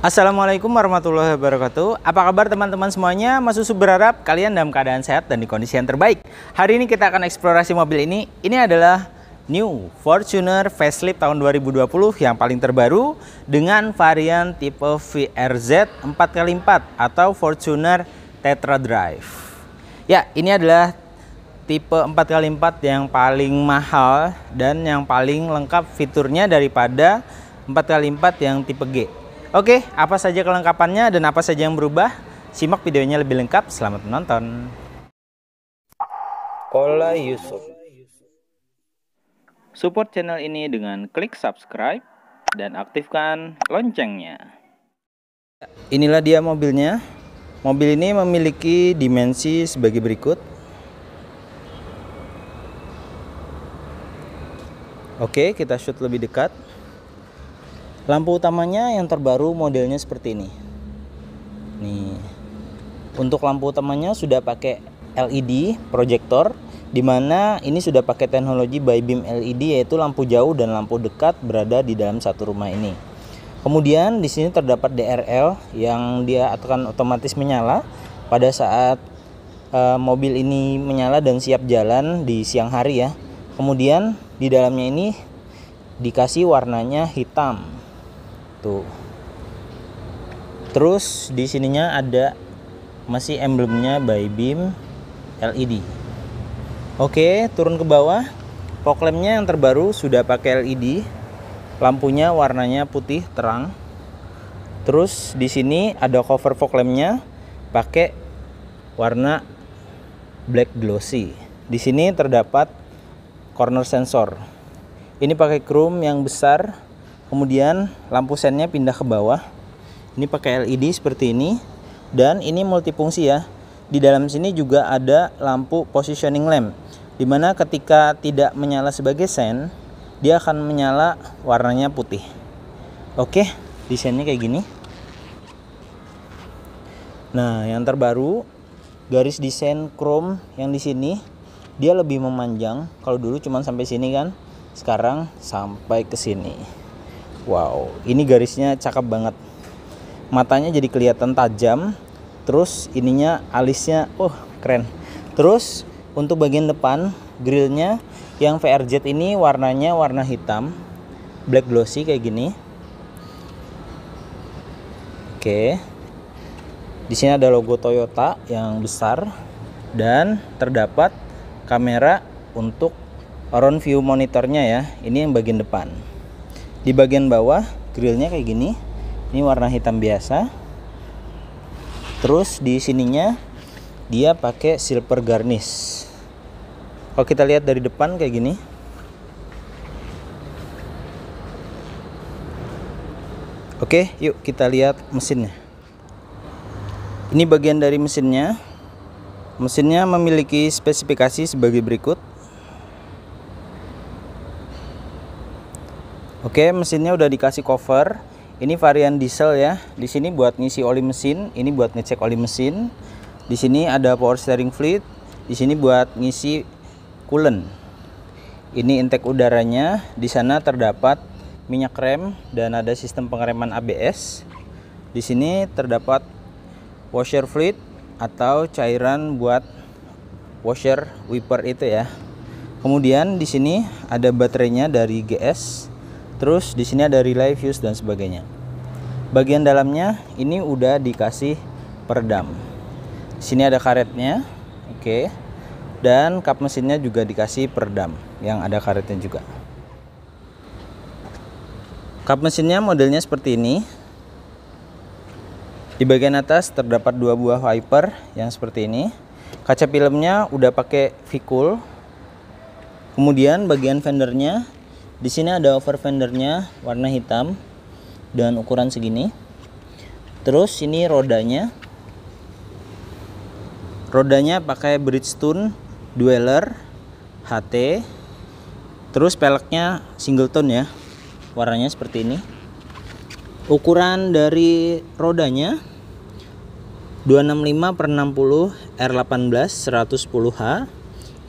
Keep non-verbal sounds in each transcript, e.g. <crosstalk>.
Assalamualaikum warahmatullahi wabarakatuh Apa kabar teman-teman semuanya? Mas Usu berharap kalian dalam keadaan sehat dan di kondisi yang terbaik Hari ini kita akan eksplorasi mobil ini Ini adalah New Fortuner facelift tahun 2020 yang paling terbaru Dengan varian tipe VRZ 4x4 atau Fortuner Tetra Drive Ya ini adalah tipe 4x4 yang paling mahal dan yang paling lengkap fiturnya daripada 4x4 yang tipe G Oke, apa saja kelengkapannya dan apa saja yang berubah? Simak videonya lebih lengkap. Selamat menonton. Kola Yusuf. Support channel ini dengan klik subscribe dan aktifkan loncengnya. Inilah dia mobilnya. Mobil ini memiliki dimensi sebagai berikut. Oke, kita shoot lebih dekat. Lampu utamanya yang terbaru modelnya seperti ini. Nih. Untuk lampu utamanya sudah pakai LED proyektor di mana ini sudah pakai teknologi by beam LED yaitu lampu jauh dan lampu dekat berada di dalam satu rumah ini. Kemudian di sini terdapat DRL yang dia akan otomatis menyala pada saat uh, mobil ini menyala dan siap jalan di siang hari ya. Kemudian di dalamnya ini dikasih warnanya hitam tuh terus di sininya ada masih emblemnya by Beam LED oke turun ke bawah fog lampnya yang terbaru sudah pakai LED lampunya warnanya putih terang terus di sini ada cover fog lampnya pakai warna black glossy di sini terdapat corner sensor ini pakai chrome yang besar kemudian lampu sennya pindah ke bawah ini pakai LED seperti ini dan ini multifungsi ya di dalam sini juga ada lampu positioning lamp dimana ketika tidak menyala sebagai sen dia akan menyala warnanya putih oke desainnya kayak gini nah yang terbaru garis desain chrome yang di sini dia lebih memanjang kalau dulu cuma sampai sini kan sekarang sampai ke sini Wow, ini garisnya cakep banget. Matanya jadi kelihatan tajam. Terus ininya alisnya, oh keren. Terus untuk bagian depan grillnya yang VRZ ini warnanya warna hitam, black glossy kayak gini. Oke. Di sini ada logo Toyota yang besar dan terdapat kamera untuk round view monitornya ya. Ini yang bagian depan di bagian bawah grillnya kayak gini ini warna hitam biasa terus di sininya dia pakai silver garnish kalau kita lihat dari depan kayak gini oke yuk kita lihat mesinnya ini bagian dari mesinnya mesinnya memiliki spesifikasi sebagai berikut Oke, mesinnya udah dikasih cover. Ini varian diesel ya. Di sini buat ngisi oli mesin, ini buat ngecek oli mesin. Di sini ada power steering fluid. Di sini buat ngisi coolant. Ini intake udaranya. Di sana terdapat minyak rem dan ada sistem pengereman ABS. Di sini terdapat washer fluid atau cairan buat washer wiper itu ya. Kemudian di sini ada baterainya dari GS Terus di sini ada relay fuse dan sebagainya. Bagian dalamnya ini udah dikasih peredam. Di sini ada karetnya. Oke. Dan kap mesinnya juga dikasih peredam yang ada karetnya juga. Kap mesinnya modelnya seperti ini. Di bagian atas terdapat dua buah wiper yang seperti ini. Kaca filmnya udah pakai Vicul. Kemudian bagian fendernya di sini ada over fendernya warna hitam dan ukuran segini. Terus ini rodanya. Rodanya pakai Bridgestone Dweller HT. Terus peleknya single tone ya. Warnanya seperti ini. Ukuran dari rodanya 265 60 R18 110H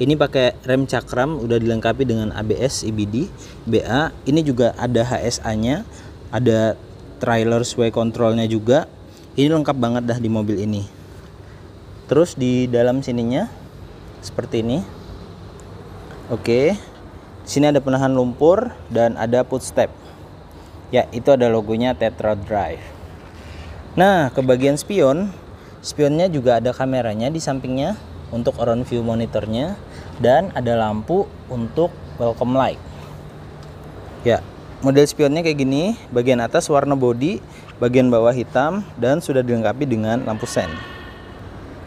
ini pakai rem cakram udah dilengkapi dengan ABS, IBD, BA. Ini juga ada HSA-nya, ada trailer sway controlnya juga. Ini lengkap banget dah di mobil ini. Terus di dalam sininya seperti ini. Oke. Sini ada penahan lumpur dan ada footstep. Ya, itu ada logonya Tetra Drive. Nah, ke bagian spion, spionnya juga ada kameranya di sampingnya untuk around view monitornya dan ada lampu untuk welcome light. Ya, model spionnya kayak gini, bagian atas warna body, bagian bawah hitam dan sudah dilengkapi dengan lampu sen.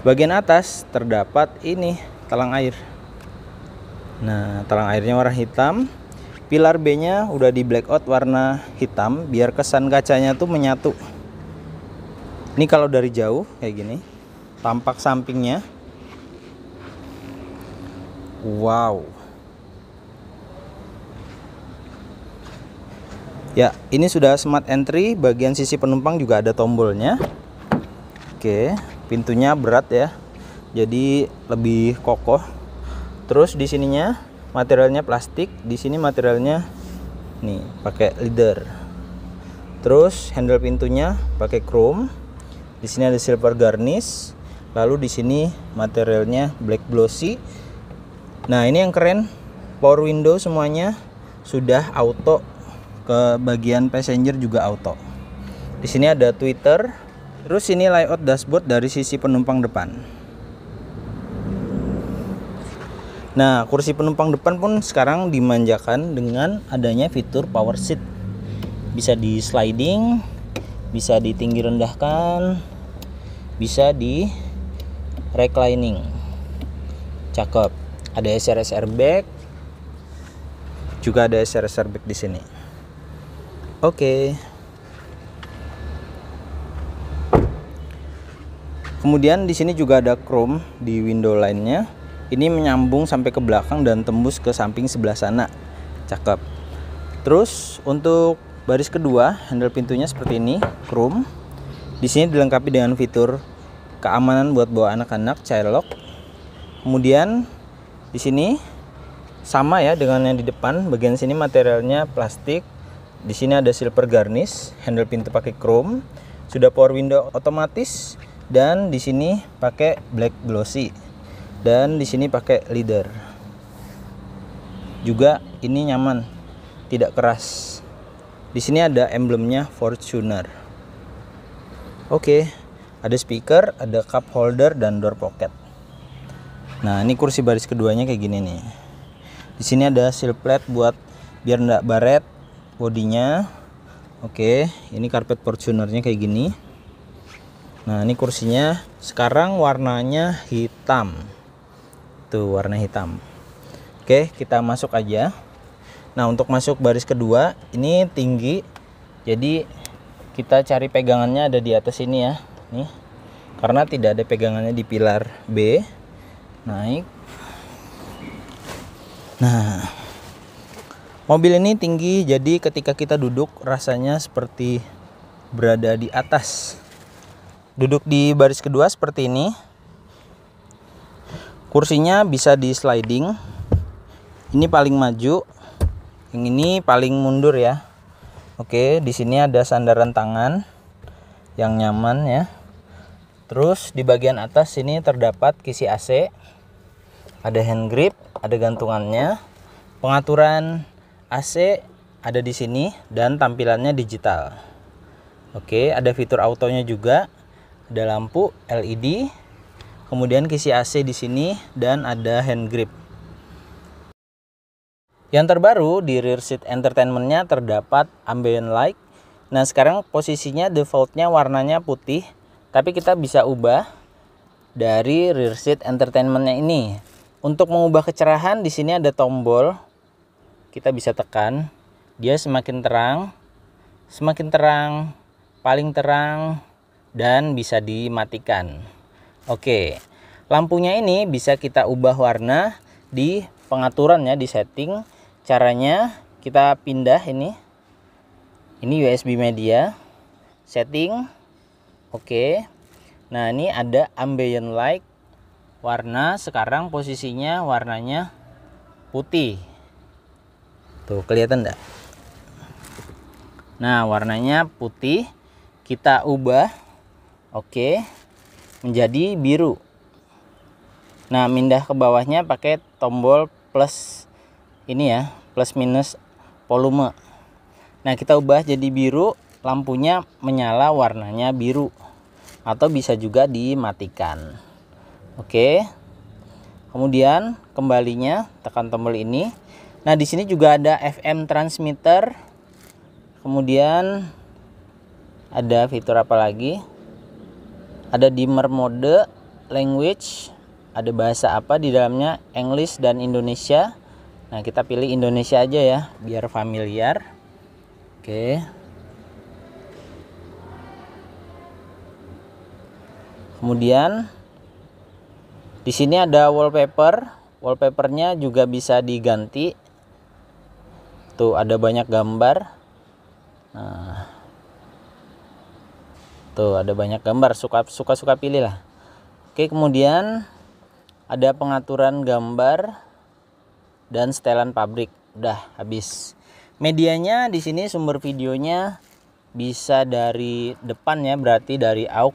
Bagian atas terdapat ini, talang air. Nah, talang airnya warna hitam. Pilar B-nya udah di blackout warna hitam biar kesan kacanya tuh menyatu. Ini kalau dari jauh kayak gini. Tampak sampingnya Wow. Ya, ini sudah smart entry, bagian sisi penumpang juga ada tombolnya. Oke, pintunya berat ya. Jadi lebih kokoh. Terus di sininya materialnya plastik, di sini materialnya nih pakai leather. Terus handle pintunya pakai chrome. Di sini ada silver garnish. Lalu di sini materialnya black glossy nah ini yang keren power window semuanya sudah auto ke bagian passenger juga auto di sini ada tweeter terus ini layout dashboard dari sisi penumpang depan nah kursi penumpang depan pun sekarang dimanjakan dengan adanya fitur power seat bisa di sliding bisa di tinggi rendahkan bisa di reclining cakep ada SRS airbag juga ada SRS airbag di sini oke okay. kemudian di sini juga ada chrome di window lainnya ini menyambung sampai ke belakang dan tembus ke samping sebelah sana cakep terus untuk baris kedua handle pintunya seperti ini chrome di sini dilengkapi dengan fitur keamanan buat bawa anak-anak child lock kemudian di sini sama ya dengan yang di depan bagian sini materialnya plastik di sini ada silver garnish handle pintu pakai chrome sudah power window otomatis dan di sini pakai black glossy dan di sini pakai leader juga ini nyaman tidak keras di sini ada emblemnya Fortuner oke ada speaker ada cup holder dan door pocket nah ini kursi baris keduanya kayak gini nih di sini ada seal plate buat biar ndak baret bodinya oke ini karpet Fortunernya kayak gini nah ini kursinya sekarang warnanya hitam tuh warna hitam oke kita masuk aja nah untuk masuk baris kedua ini tinggi jadi kita cari pegangannya ada di atas ini ya nih karena tidak ada pegangannya di pilar B naik nah mobil ini tinggi jadi ketika kita duduk rasanya seperti berada di atas duduk di baris kedua seperti ini kursinya bisa di sliding ini paling maju yang ini paling mundur ya oke di sini ada sandaran tangan yang nyaman ya Terus di bagian atas ini terdapat kisi AC ada hand grip, ada gantungannya, pengaturan AC ada di sini dan tampilannya digital. Oke, ada fitur autonya juga, ada lampu LED, kemudian kisi AC di sini dan ada hand grip. Yang terbaru di rear seat entertainmentnya terdapat ambient light. Nah sekarang posisinya defaultnya warnanya putih, tapi kita bisa ubah dari rear seat entertainmentnya ini untuk mengubah kecerahan di sini ada tombol. Kita bisa tekan. Dia semakin terang, semakin terang, paling terang dan bisa dimatikan. Oke. Lampunya ini bisa kita ubah warna di pengaturannya di setting. Caranya kita pindah ini. Ini USB media. Setting. Oke. Nah, ini ada ambient light warna sekarang posisinya warnanya putih tuh kelihatan enggak nah warnanya putih kita ubah oke menjadi biru nah mindah ke bawahnya pakai tombol plus ini ya plus minus volume nah kita ubah jadi biru lampunya menyala warnanya biru atau bisa juga dimatikan Oke. Kemudian kembalinya tekan tombol ini. Nah, di sini juga ada FM transmitter. Kemudian ada fitur apa lagi? Ada dimmer mode, language, ada bahasa apa di dalamnya? English dan Indonesia. Nah, kita pilih Indonesia aja ya, biar familiar. Oke. Kemudian di sini ada wallpaper. Wallpapernya juga bisa diganti. Tuh ada banyak gambar. Nah. Tuh ada banyak gambar. Suka suka suka pilih lah. Oke kemudian ada pengaturan gambar dan setelan pabrik. Udah habis. Medianya di sini sumber videonya bisa dari depan ya berarti dari aux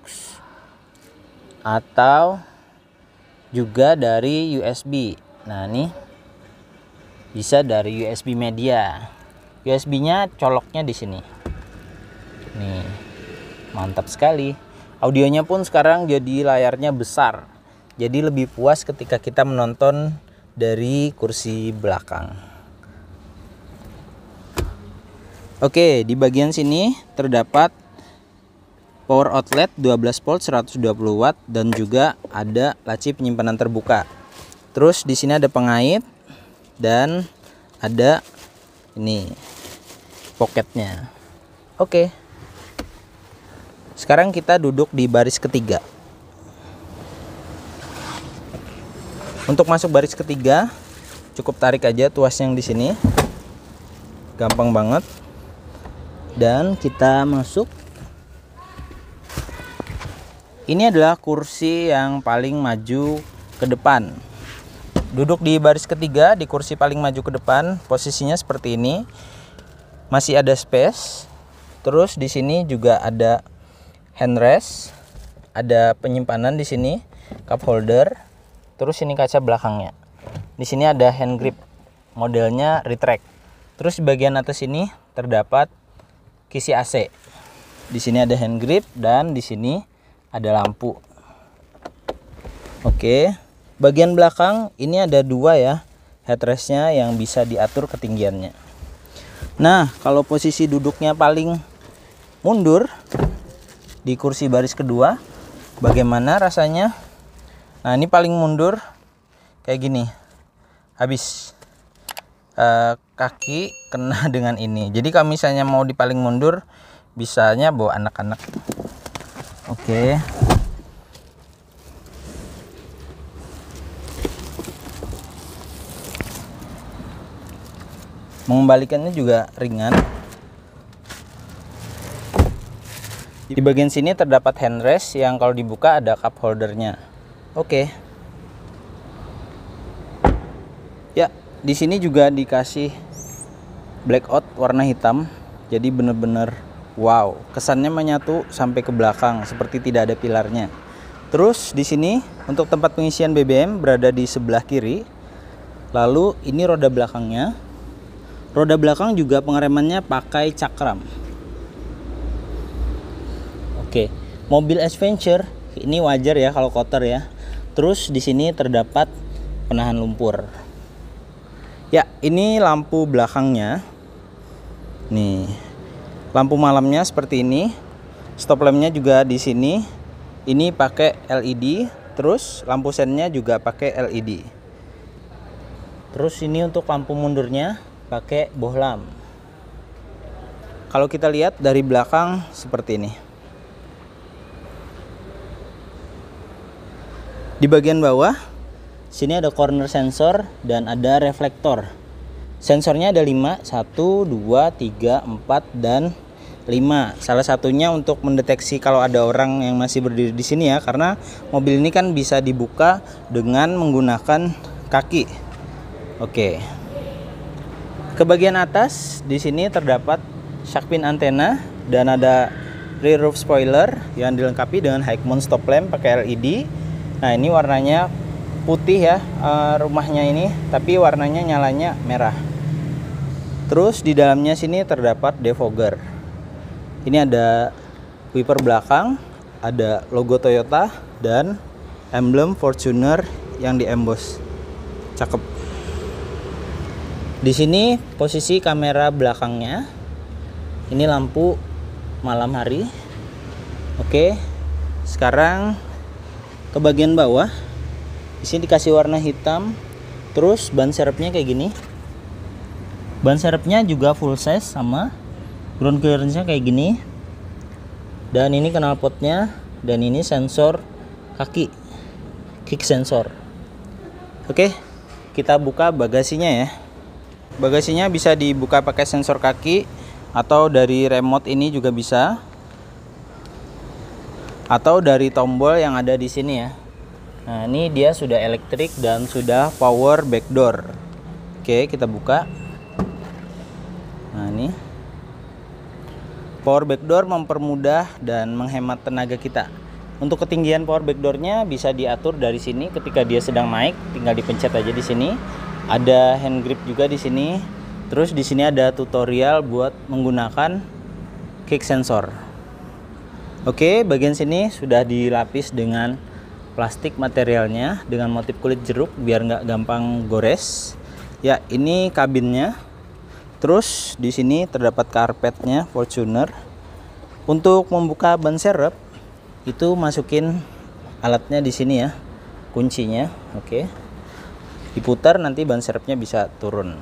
atau juga dari USB nah ini bisa dari USB media USB nya coloknya di sini nih mantap sekali audionya pun sekarang jadi layarnya besar jadi lebih puas ketika kita menonton dari kursi belakang Oke di bagian sini terdapat power outlet 12 volt 120 watt dan juga ada laci penyimpanan terbuka. Terus di sini ada pengait dan ada ini pocketnya. Oke. Sekarang kita duduk di baris ketiga. Untuk masuk baris ketiga cukup tarik aja tuas yang di sini. Gampang banget. Dan kita masuk ini adalah kursi yang paling maju ke depan. Duduk di baris ketiga di kursi paling maju ke depan, posisinya seperti ini. Masih ada space. Terus di sini juga ada handrest, ada penyimpanan di sini, cup holder. Terus ini kaca belakangnya. Di sini ada hand grip. Modelnya retract. Terus di bagian atas ini terdapat kisi AC. Di sini ada hand grip dan di sini ada lampu oke bagian belakang ini ada dua ya headrestnya yang bisa diatur ketinggiannya nah kalau posisi duduknya paling mundur di kursi baris kedua bagaimana rasanya nah ini paling mundur kayak gini habis e, kaki kena <laughs> dengan ini jadi kalau misalnya mau di paling mundur bisanya bawa anak-anak oke mengembalikannya juga ringan di bagian sini terdapat handrest yang kalau dibuka ada cup holdernya oke ya di sini juga dikasih blackout warna hitam jadi benar-benar. Wow, kesannya menyatu sampai ke belakang seperti tidak ada pilarnya. Terus di sini untuk tempat pengisian BBM berada di sebelah kiri. Lalu ini roda belakangnya. Roda belakang juga pengeremannya pakai cakram. Oke, mobil Adventure ini wajar ya kalau kotor ya. Terus di sini terdapat penahan lumpur. Ya, ini lampu belakangnya. Nih, lampu malamnya seperti ini stop lampnya juga di sini ini pakai LED terus lampu sennya juga pakai LED terus ini untuk lampu mundurnya pakai bohlam kalau kita lihat dari belakang seperti ini di bagian bawah sini ada corner sensor dan ada reflektor Sensornya ada 5, 1, 2, 3, 4, dan 5. Salah satunya untuk mendeteksi kalau ada orang yang masih berdiri di sini ya, karena mobil ini kan bisa dibuka dengan menggunakan kaki. Oke. Ke bagian atas di sini terdapat shark pin antena dan ada rear roof spoiler yang dilengkapi dengan high mount stop lamp pakai LED. Nah, ini warnanya putih ya eh, rumahnya ini, tapi warnanya nyalanya merah. Terus di dalamnya sini terdapat defogger. Ini ada wiper belakang, ada logo Toyota dan emblem Fortuner yang di emboss. Cakep. Di sini posisi kamera belakangnya. Ini lampu malam hari. Oke. Sekarang ke bagian bawah. Di sini dikasih warna hitam. Terus ban serepnya kayak gini ban serepnya juga full size sama ground clearance-nya kayak gini dan ini knalpotnya dan ini sensor kaki kick sensor oke kita buka bagasinya ya bagasinya bisa dibuka pakai sensor kaki atau dari remote ini juga bisa atau dari tombol yang ada di sini ya. Nah, ini dia sudah elektrik dan sudah power backdoor. Oke, kita buka nah ini power backdoor mempermudah dan menghemat tenaga kita untuk ketinggian power backdoornya bisa diatur dari sini ketika dia sedang naik tinggal dipencet aja di sini ada hand grip juga di sini terus di sini ada tutorial buat menggunakan kick sensor oke bagian sini sudah dilapis dengan plastik materialnya dengan motif kulit jeruk biar nggak gampang gores ya ini kabinnya Terus di sini terdapat karpetnya Fortuner. Untuk membuka ban serep itu masukin alatnya di sini ya, kuncinya. Oke. Diputar nanti ban serepnya bisa turun.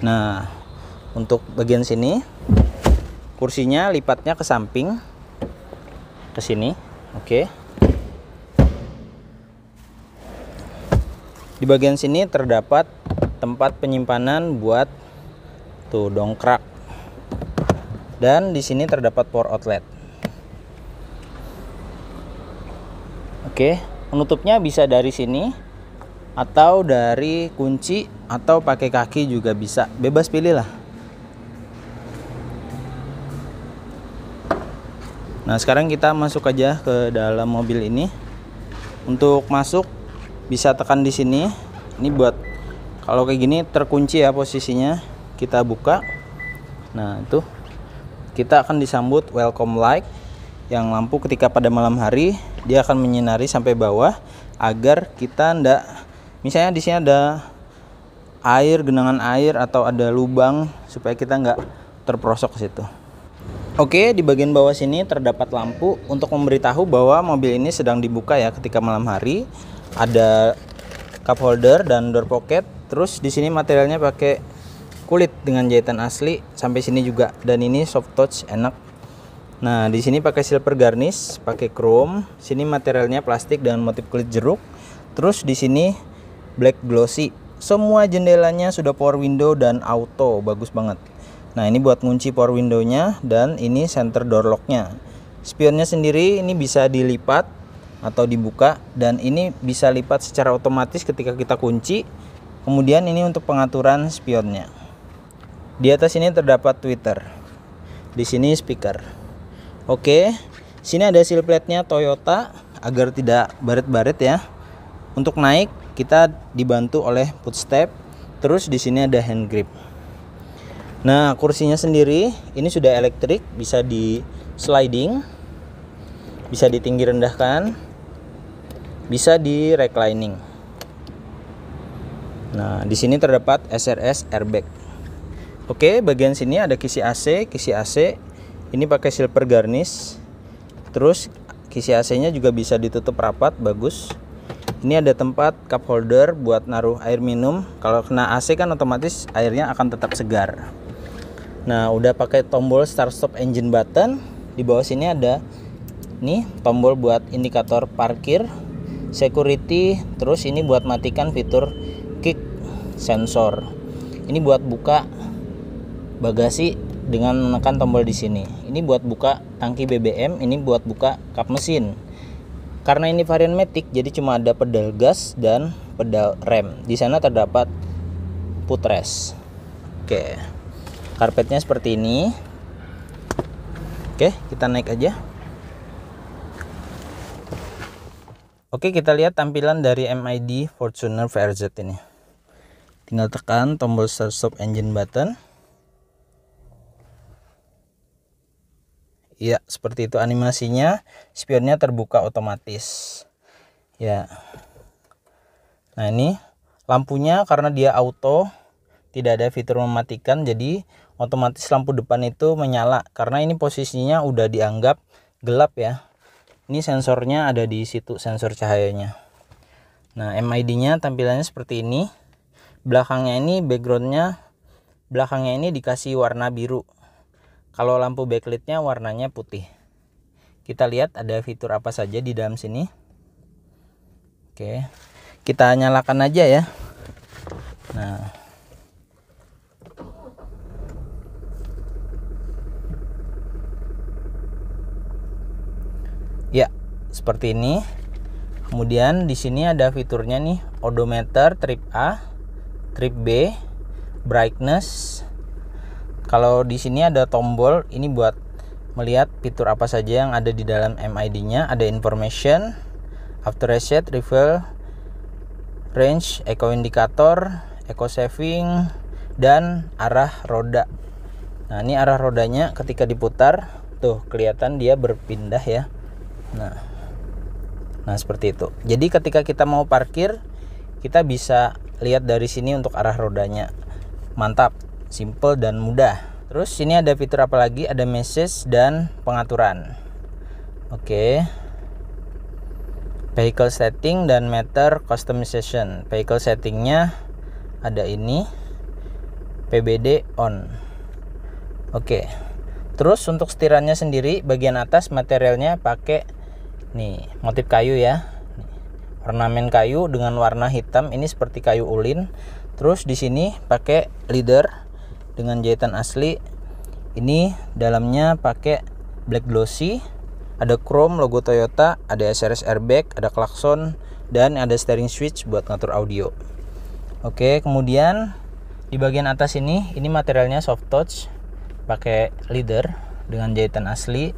Nah, untuk bagian sini kursinya lipatnya ke samping ke sini. Oke. Di bagian sini terdapat tempat penyimpanan buat tuh dongkrak dan di sini terdapat power outlet oke penutupnya bisa dari sini atau dari kunci atau pakai kaki juga bisa bebas pilih lah nah sekarang kita masuk aja ke dalam mobil ini untuk masuk bisa tekan di sini ini buat kalau kayak gini terkunci ya posisinya kita buka nah itu kita akan disambut welcome light yang lampu ketika pada malam hari dia akan menyinari sampai bawah agar kita ndak misalnya di sini ada air genangan air atau ada lubang supaya kita nggak terprosok ke situ Oke, di bagian bawah sini terdapat lampu untuk memberitahu bahwa mobil ini sedang dibuka ya ketika malam hari. Ada cup holder dan door pocket. Terus di sini materialnya pakai kulit dengan jahitan asli sampai sini juga dan ini soft touch enak nah di sini pakai silver garnish pakai chrome sini materialnya plastik dengan motif kulit jeruk terus di sini black glossy semua jendelanya sudah power window dan auto bagus banget nah ini buat ngunci power windownya dan ini center door locknya spionnya sendiri ini bisa dilipat atau dibuka dan ini bisa lipat secara otomatis ketika kita kunci kemudian ini untuk pengaturan spionnya di atas ini terdapat tweeter. Di sini speaker. Oke. Sini ada seal plate-nya Toyota agar tidak baret-baret ya. Untuk naik kita dibantu oleh footstep. Terus di sini ada hand grip. Nah, kursinya sendiri ini sudah elektrik, bisa di sliding, bisa ditinggi rendahkan, bisa di reclining. Nah, di sini terdapat SRS airbag. Oke, bagian sini ada kisi AC, kisi AC. Ini pakai silver garnish. Terus kisi AC-nya juga bisa ditutup rapat, bagus. Ini ada tempat cup holder buat naruh air minum. Kalau kena AC kan otomatis airnya akan tetap segar. Nah, udah pakai tombol start stop engine button. Di bawah sini ada nih tombol buat indikator parkir, security, terus ini buat matikan fitur kick sensor. Ini buat buka bagasi dengan menekan tombol di sini. Ini buat buka tangki BBM, ini buat buka kap mesin. Karena ini varian matic, jadi cuma ada pedal gas dan pedal rem. Di sana terdapat putres. Oke. Karpetnya seperti ini. Oke, kita naik aja. Oke, kita lihat tampilan dari MID Fortuner VRZ ini. Tinggal tekan tombol start stop engine button ya seperti itu animasinya spionnya terbuka otomatis ya nah ini lampunya karena dia auto tidak ada fitur mematikan jadi otomatis lampu depan itu menyala karena ini posisinya udah dianggap gelap ya ini sensornya ada di situ sensor cahayanya nah MID nya tampilannya seperti ini belakangnya ini backgroundnya belakangnya ini dikasih warna biru kalau lampu backlightnya warnanya putih. Kita lihat ada fitur apa saja di dalam sini. Oke, kita nyalakan aja ya. Nah. Ya, seperti ini. Kemudian di sini ada fiturnya nih, odometer trip A, trip B, brightness, kalau di sini ada tombol ini buat melihat fitur apa saja yang ada di dalam MID-nya. Ada information, after reset, refill, range, eco indicator, eco saving, dan arah roda. Nah, ini arah rodanya ketika diputar, tuh kelihatan dia berpindah ya. Nah. Nah, seperti itu. Jadi ketika kita mau parkir, kita bisa lihat dari sini untuk arah rodanya. Mantap simple dan mudah terus ini ada fitur apa lagi ada message dan pengaturan oke okay. vehicle setting dan meter customization vehicle settingnya ada ini PBD on oke okay. terus untuk setirannya sendiri bagian atas materialnya pakai nih motif kayu ya ornamen kayu dengan warna hitam ini seperti kayu ulin terus di sini pakai leader dengan jahitan asli ini dalamnya pakai black glossy ada chrome logo Toyota ada SRS airbag ada klakson dan ada steering switch buat ngatur audio oke kemudian di bagian atas ini ini materialnya soft touch pakai leader dengan jahitan asli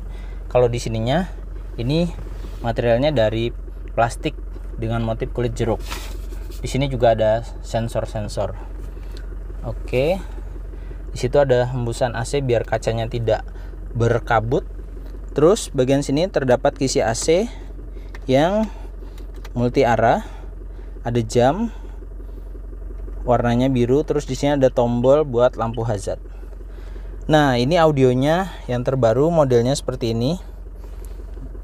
kalau di sininya ini materialnya dari plastik dengan motif kulit jeruk di sini juga ada sensor-sensor oke di situ ada hembusan AC biar kacanya tidak berkabut. Terus bagian sini terdapat kisi AC yang multi arah. Ada jam warnanya biru terus di sini ada tombol buat lampu hazard. Nah, ini audionya yang terbaru modelnya seperti ini.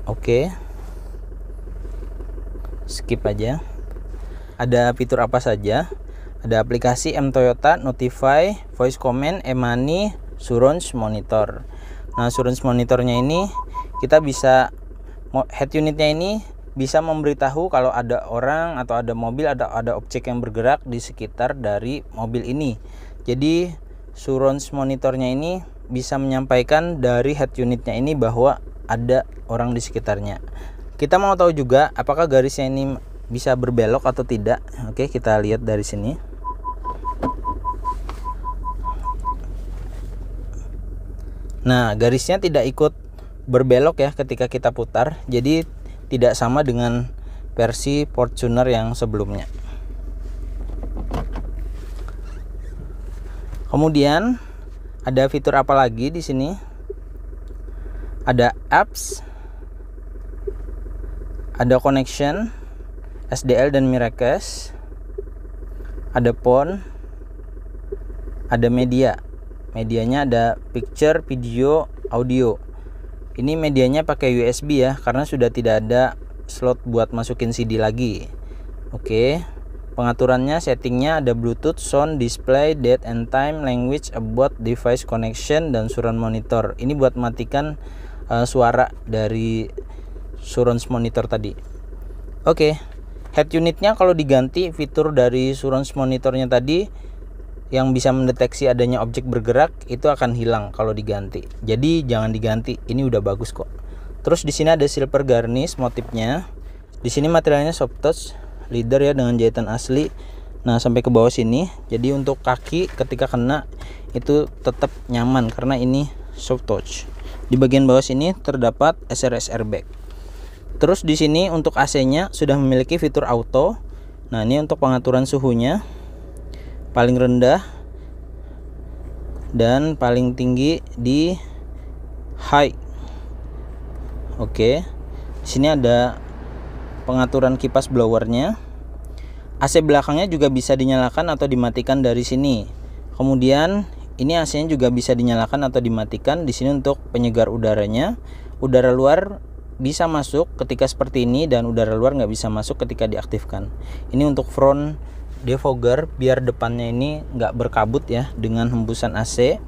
Oke. Skip aja. Ada fitur apa saja? ada aplikasi M Toyota Notify, Voice Command, Emani, Surrounds Monitor. Nah, Surrounds Monitornya ini kita bisa head unitnya ini bisa memberitahu kalau ada orang atau ada mobil ada ada objek yang bergerak di sekitar dari mobil ini. Jadi surrounds monitornya ini bisa menyampaikan dari head unitnya ini bahwa ada orang di sekitarnya. Kita mau tahu juga apakah garisnya ini bisa berbelok atau tidak. Oke, kita lihat dari sini. Nah, garisnya tidak ikut berbelok ya ketika kita putar. Jadi tidak sama dengan versi Fortuner yang sebelumnya. Kemudian ada fitur apa lagi di sini? Ada apps, ada connection, SDL dan Miracast ada phone, ada media medianya ada picture video audio ini medianya pakai USB ya karena sudah tidak ada slot buat masukin CD lagi oke pengaturannya settingnya ada Bluetooth sound display date and time language about device connection dan surround monitor ini buat matikan uh, suara dari surround monitor tadi oke head unitnya kalau diganti fitur dari surround monitornya tadi yang bisa mendeteksi adanya objek bergerak itu akan hilang kalau diganti. Jadi jangan diganti, ini udah bagus kok. Terus di sini ada silver garnish motifnya. Di sini materialnya soft touch leader ya dengan jahitan asli. Nah, sampai ke bawah sini. Jadi untuk kaki ketika kena itu tetap nyaman karena ini soft touch. Di bagian bawah sini terdapat SRS airbag. Terus di sini untuk AC-nya sudah memiliki fitur auto. Nah, ini untuk pengaturan suhunya paling rendah dan paling tinggi di high. Oke. di Sini ada pengaturan kipas blowernya. AC belakangnya juga bisa dinyalakan atau dimatikan dari sini. Kemudian ini AC-nya juga bisa dinyalakan atau dimatikan di sini untuk penyegar udaranya. Udara luar bisa masuk ketika seperti ini dan udara luar nggak bisa masuk ketika diaktifkan. Ini untuk front Defogger biar depannya ini nggak berkabut ya dengan hembusan AC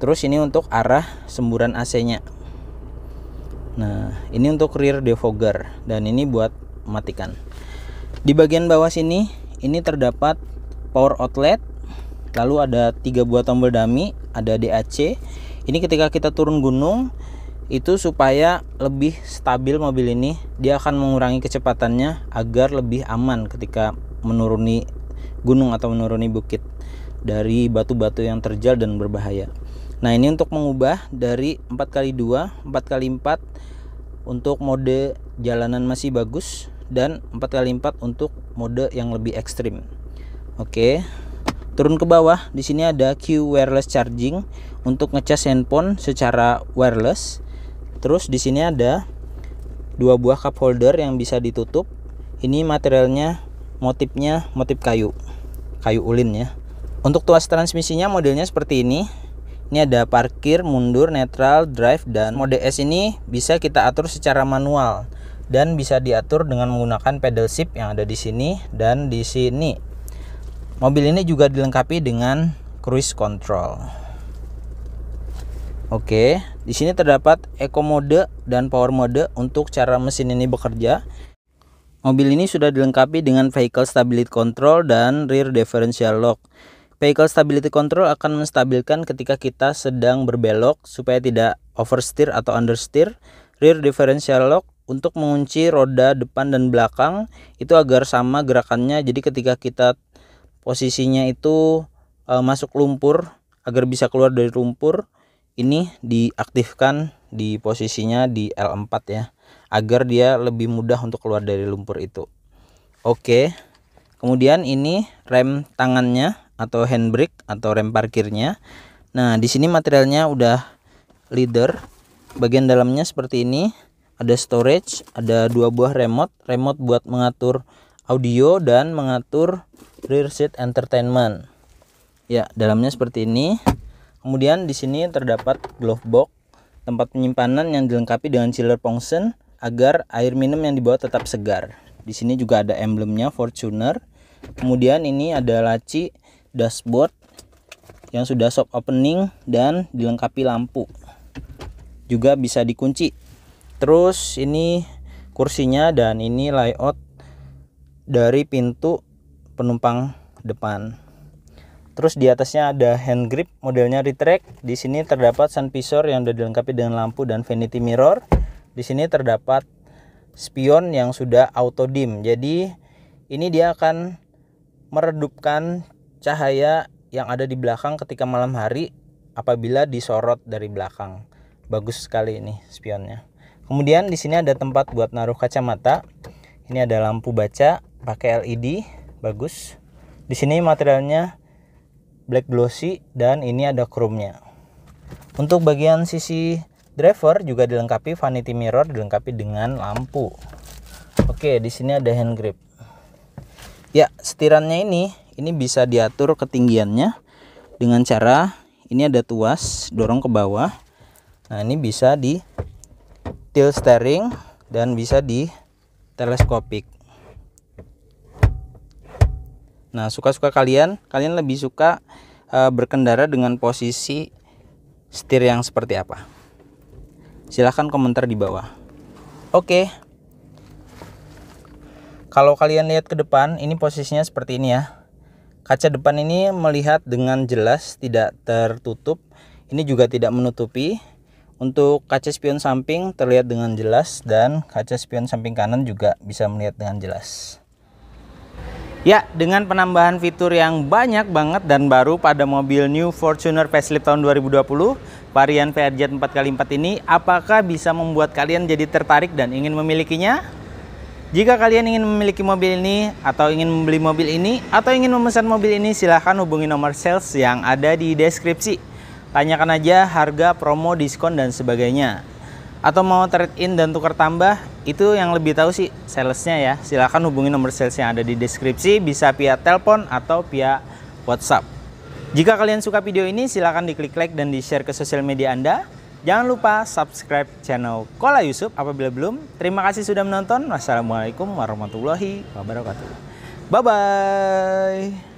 terus ini untuk arah semburan AC nya nah ini untuk rear defogger dan ini buat matikan di bagian bawah sini ini terdapat power outlet lalu ada tiga buah tombol dummy ada DAC ini ketika kita turun gunung itu supaya lebih stabil mobil ini dia akan mengurangi kecepatannya agar lebih aman ketika menuruni gunung atau menuruni bukit dari batu-batu yang terjal dan berbahaya. Nah, ini untuk mengubah dari 4x2, 4x4 untuk mode jalanan masih bagus dan 4x4 untuk mode yang lebih ekstrim. Oke. Turun ke bawah, di sini ada Q wireless charging untuk ngecas handphone secara wireless. Terus di sini ada dua buah cup holder yang bisa ditutup. Ini materialnya motifnya motif kayu kayu ulin ya untuk tuas transmisinya modelnya seperti ini ini ada parkir, mundur, netral, drive, dan mode S ini bisa kita atur secara manual dan bisa diatur dengan menggunakan pedal shift yang ada di sini dan di sini. Mobil ini juga dilengkapi dengan cruise control. Oke, di sini terdapat eco mode dan power mode untuk cara mesin ini bekerja. Mobil ini sudah dilengkapi dengan vehicle stability control dan rear differential lock. Vehicle stability control akan menstabilkan ketika kita sedang berbelok supaya tidak oversteer atau understeer. Rear differential lock untuk mengunci roda depan dan belakang itu agar sama gerakannya. Jadi ketika kita posisinya itu e, masuk lumpur agar bisa keluar dari lumpur ini diaktifkan di posisinya di L4 ya agar dia lebih mudah untuk keluar dari lumpur itu. Oke. Kemudian ini rem tangannya atau handbrake atau rem parkirnya. Nah, di sini materialnya udah leader. Bagian dalamnya seperti ini. Ada storage, ada dua buah remote, remote buat mengatur audio dan mengatur rear seat entertainment. Ya, dalamnya seperti ini. Kemudian di sini terdapat glove box, tempat penyimpanan yang dilengkapi dengan chiller function agar air minum yang dibawa tetap segar. Di sini juga ada emblemnya Fortuner. Kemudian ini ada laci dashboard yang sudah soft opening dan dilengkapi lampu. Juga bisa dikunci. Terus ini kursinya dan ini layout dari pintu penumpang depan. Terus di atasnya ada hand grip modelnya retract. Di sini terdapat sun visor yang sudah dilengkapi dengan lampu dan vanity mirror. Di sini terdapat spion yang sudah auto dim. Jadi ini dia akan meredupkan cahaya yang ada di belakang ketika malam hari apabila disorot dari belakang. Bagus sekali ini spionnya. Kemudian di sini ada tempat buat naruh kacamata. Ini ada lampu baca pakai LED, bagus. Di sini materialnya black glossy dan ini ada chrome-nya. Untuk bagian sisi Driver juga dilengkapi vanity mirror dilengkapi dengan lampu. Oke, di sini ada hand grip. Ya, setirannya ini ini bisa diatur ketinggiannya dengan cara ini ada tuas dorong ke bawah. Nah, ini bisa di tilt steering dan bisa di teleskopik. Nah, suka-suka kalian, kalian lebih suka uh, berkendara dengan posisi setir yang seperti apa? Silahkan komentar di bawah. Oke. Kalau kalian lihat ke depan, ini posisinya seperti ini ya. Kaca depan ini melihat dengan jelas, tidak tertutup. Ini juga tidak menutupi. Untuk kaca spion samping terlihat dengan jelas dan kaca spion samping kanan juga bisa melihat dengan jelas. Ya, dengan penambahan fitur yang banyak banget dan baru pada mobil New Fortuner facelift tahun 2020, varian VRZ 4x4 ini apakah bisa membuat kalian jadi tertarik dan ingin memilikinya? Jika kalian ingin memiliki mobil ini atau ingin membeli mobil ini atau ingin memesan mobil ini silahkan hubungi nomor sales yang ada di deskripsi. Tanyakan aja harga, promo, diskon dan sebagainya. Atau mau trade in dan tukar tambah itu yang lebih tahu sih salesnya ya. Silahkan hubungi nomor sales yang ada di deskripsi bisa via telepon atau via WhatsApp. Jika kalian suka video ini, silahkan diklik like dan di-share ke sosial media Anda. Jangan lupa subscribe channel Kola Yusuf apabila belum. Terima kasih sudah menonton. Wassalamualaikum warahmatullahi wabarakatuh. Bye-bye.